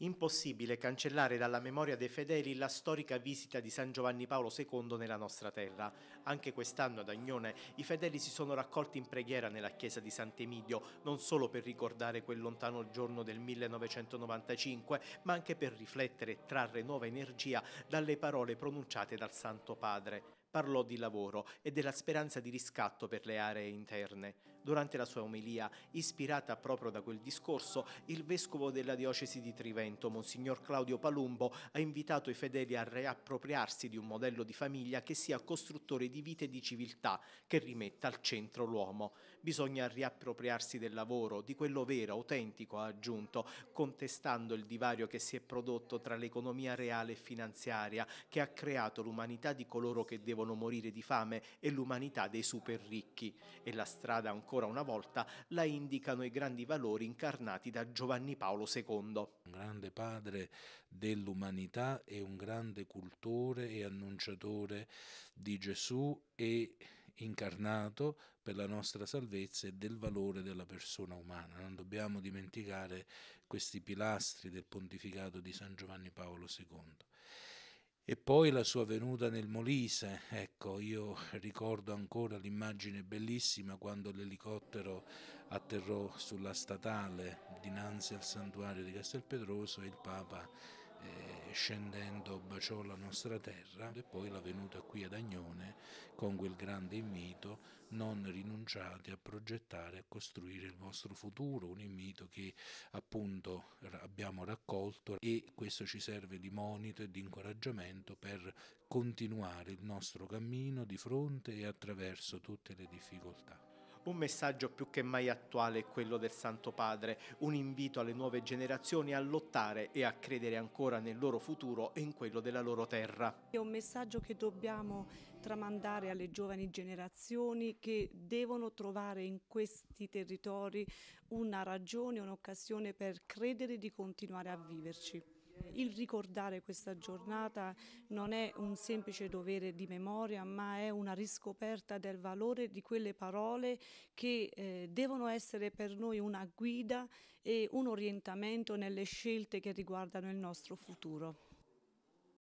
Impossibile cancellare dalla memoria dei fedeli la storica visita di San Giovanni Paolo II nella nostra terra. Anche quest'anno ad Agnone i fedeli si sono raccolti in preghiera nella chiesa di Sant'Emidio, non solo per ricordare quel lontano giorno del 1995, ma anche per riflettere e trarre nuova energia dalle parole pronunciate dal Santo Padre parlò di lavoro e della speranza di riscatto per le aree interne. Durante la sua omelia, ispirata proprio da quel discorso, il vescovo della diocesi di Trivento, Monsignor Claudio Palumbo, ha invitato i fedeli a riappropriarsi di un modello di famiglia che sia costruttore di vite e di civiltà, che rimetta al centro l'uomo. Bisogna riappropriarsi del lavoro, di quello vero, autentico, ha aggiunto, contestando il divario che si è prodotto tra l'economia reale e finanziaria, che ha creato l'umanità di coloro che devono devono morire di fame e l'umanità dei super ricchi e la strada ancora una volta la indicano i grandi valori incarnati da Giovanni Paolo II. Un grande padre dell'umanità e un grande cultore e annunciatore di Gesù e incarnato per la nostra salvezza e del valore della persona umana. Non dobbiamo dimenticare questi pilastri del pontificato di San Giovanni Paolo II e poi la sua venuta nel Molise. Ecco, io ricordo ancora l'immagine bellissima quando l'elicottero atterrò sulla statale dinanzi al santuario di Castelpedroso e il Papa eh, scendendo baciò la nostra terra e poi la venuta qui ad Agnone con quel grande invito, non rinunciate a progettare, a costruire il vostro futuro, un invito che appunto abbiamo raccolto e questo ci serve di monito e di incoraggiamento per continuare il nostro cammino di fronte e attraverso tutte le difficoltà. Un messaggio più che mai attuale è quello del Santo Padre, un invito alle nuove generazioni a lottare e a credere ancora nel loro futuro e in quello della loro terra. È un messaggio che dobbiamo tramandare alle giovani generazioni che devono trovare in questi territori una ragione, un'occasione per credere di continuare a viverci. Il ricordare questa giornata non è un semplice dovere di memoria, ma è una riscoperta del valore di quelle parole che eh, devono essere per noi una guida e un orientamento nelle scelte che riguardano il nostro futuro.